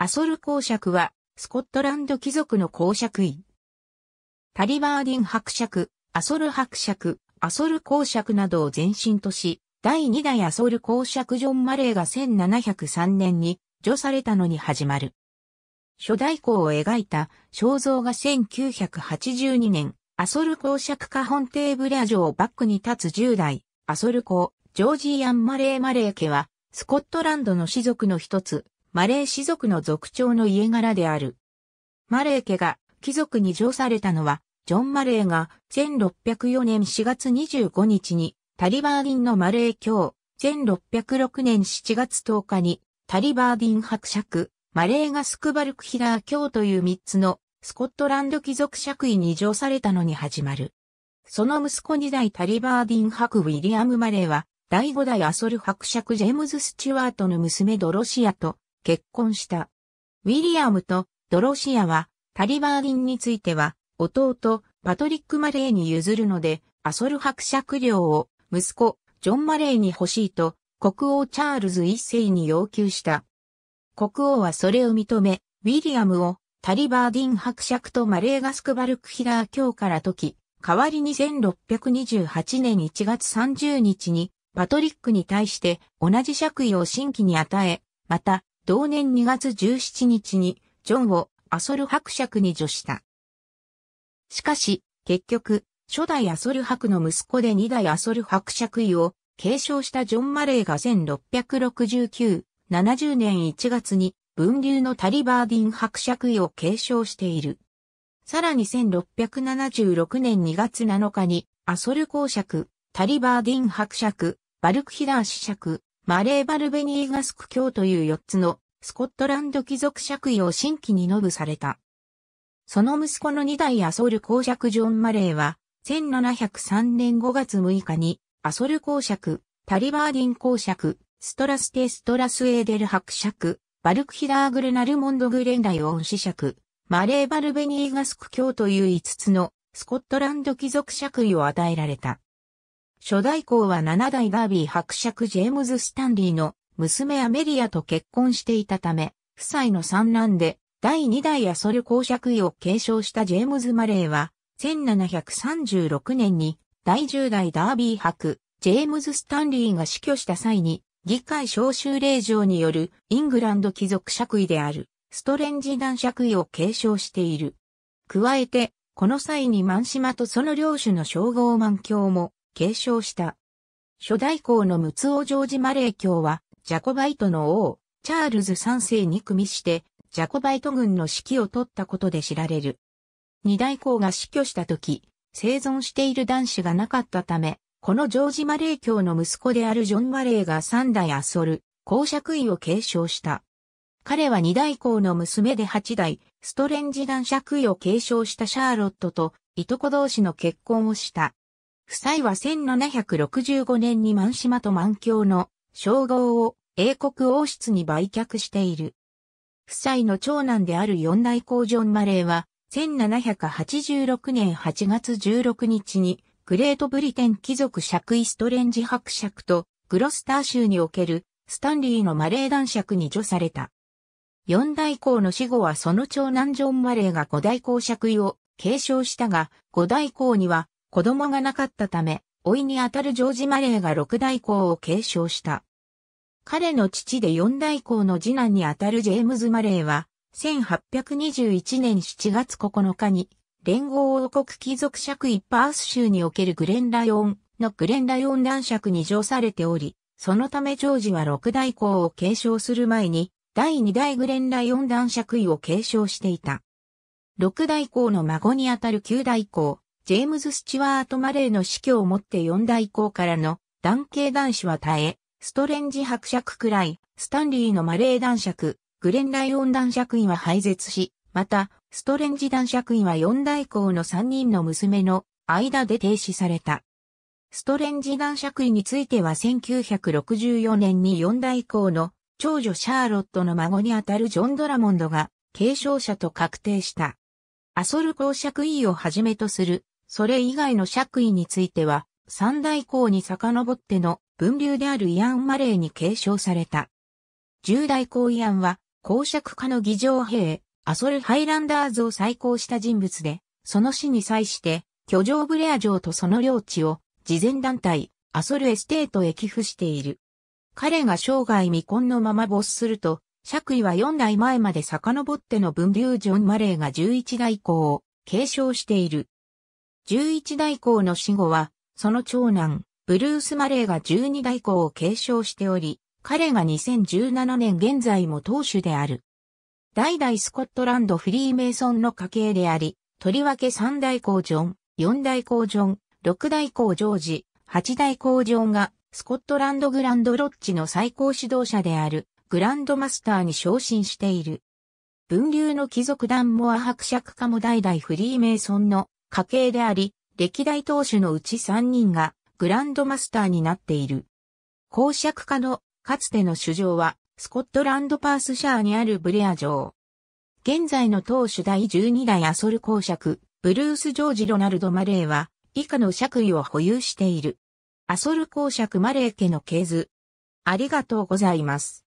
アソル公爵は、スコットランド貴族の公爵位。タリバーディン伯爵、アソル伯爵、アソル公爵などを前身とし、第2代アソル公爵ジョン・マレーが1703年に除されたのに始まる。初代公を描いた肖像が1982年、アソル公爵家本ーブレア城をバックに立つ10代、アソル公、ジョージーアン・マレー・マレー家は、スコットランドの士族の一つ、マレー氏族の族長の家柄である。マレー家が貴族に上されたのは、ジョン・マレーが1604年4月25日にタリバーディンのマレー教、1606年7月10日にタリバーディン伯爵、マレーガスクバルクヒラー教という3つのスコットランド貴族爵位に上されたのに始まる。その息子2代タリバーディン伯ウィリアム・マレーは、第5代アソル伯爵ジェームズ・スチュワートの娘ドロシアと、結婚した。ウィリアムとドロシアはタリバーディンについては弟パトリック・マレーに譲るのでアソル伯爵領を息子ジョン・マレーに欲しいと国王チャールズ一世に要求した。国王はそれを認め、ウィリアムをタリバーディン伯爵とマレーガスクバルクヒラー教から解き、代わりに1628年1月30日にパトリックに対して同じ爵位を新規に与え、また同年2月17日にジョンをアソル伯爵に助した。しかし、結局、初代アソル伯の息子で二代アソル伯爵位を継承したジョン・マレーが1669、70年1月に分流のタリバーディン伯爵位を継承している。さらに1676年2月7日にアソル公爵、タリバーディン伯爵、バルクヒラー子爵、マレーバルベニーガスク教という4つのスコットランド貴族爵位を新規にノぶされた。その息子の2代アソル公爵ジョン・マレーは、1703年5月6日に、アソル公爵、タリバーディン公爵、ストラステ・ストラスエーデル伯爵、バルクヒダーグレナルモンドグレンダイオン子爵、マレーバルベニーガスク教という5つのスコットランド貴族爵位を与えられた。初代公は七代ダービー伯爵ジェームズ・スタンリーの娘アメリアと結婚していたため、夫妻の三男で第二代アソル公爵位を継承したジェームズ・マレーは、1736年に第10代ダービー伯、ジェームズ・スタンリーが死去した際に、議会召集令状によるイングランド貴族爵位であるストレンジ男爵位を継承している。加えて、この際に満島とその領主の称号満強も継承した。初代皇の六王ジョージ・マレー教は、ジャコバイトの王、チャールズ3世に組みして、ジャコバイト軍の指揮を取ったことで知られる。二代皇が死去した時、生存している男子がなかったため、このジョージ・マレー教の息子であるジョン・マレーが三代アソル、公爵位を継承した。彼は二代皇の娘で八代、ストレンジ男爵位を継承したシャーロットと、いとこ同士の結婚をした。夫妻は1765年に満島と満郷の称号を英国王室に売却している。夫妻の長男である四代公ジョン・マレーは、1786年8月16日に、グレートブリテン貴族爵位ストレンジ伯爵と、グロスター州における、スタンリーのマレー男爵に除された。四代公の死後はその長男ジョン・マレーが五代公爵位を継承したが、五代公には子供がなかったため、老いにあたるジョージ・マレーが六代公を継承した。彼の父で四代公の次男にあたるジェームズ・マレーは、1821年7月9日に、連合王国貴族爵一パース州におけるグレン・ライオンのグレン・ライオン男爵に乗されており、そのためジョージは六代公を継承する前に、第二代グレン・ライオン男爵位を継承していた。六代行の孫にあたる九代行、ジェームズ・スチュワート・マレーの死去をもって四大公からの男系男子は耐え、ストレンジ伯爵くらい、スタンリーのマレー男爵、グレン・ライオン男爵院は廃絶し、また、ストレンジ男爵院は四大公の三人の娘の間で停止された。ストレンジ男爵位については1964年に四代公の長女シャーロットの孫にあたるジョン・ドラモンドが継承者と確定した。アソル公爵位をはじめとするそれ以外の爵位については、三代公に遡っての分流であるイアン・マレーに継承された。十代公イアンは、公爵家の議場兵、アソル・ハイランダーズを再興した人物で、その死に際して、居城ブレア城とその領地を、慈善団体、アソルエステートへ寄付している。彼が生涯未婚のまま没すると、爵位は4代前まで遡っての分流ジョン・マレーが11代以降を継承している。11代皇の死後は、その長男、ブルース・マレーが12代皇を継承しており、彼が2017年現在も当主である。代々スコットランドフリーメイソンの家系であり、とりわけ3代皇ジョン、4代皇ジョン、6代皇ジョージ、8代皇ジョンが、スコットランドグランドロッジの最高指導者である、グランドマスターに昇進している。分流の貴族団モア伯爵家も代々フリーメイソンの家系であり、歴代当主のうち3人がグランドマスターになっている。公爵家のかつての首相は、スコットランドパースシャーにあるブレア城。現在の当主第12代アソル公爵、ブルース・ジョージ・ロナルド・マレーは、以下の爵位を保有している。アソル公爵マレー家の系図。ありがとうございます。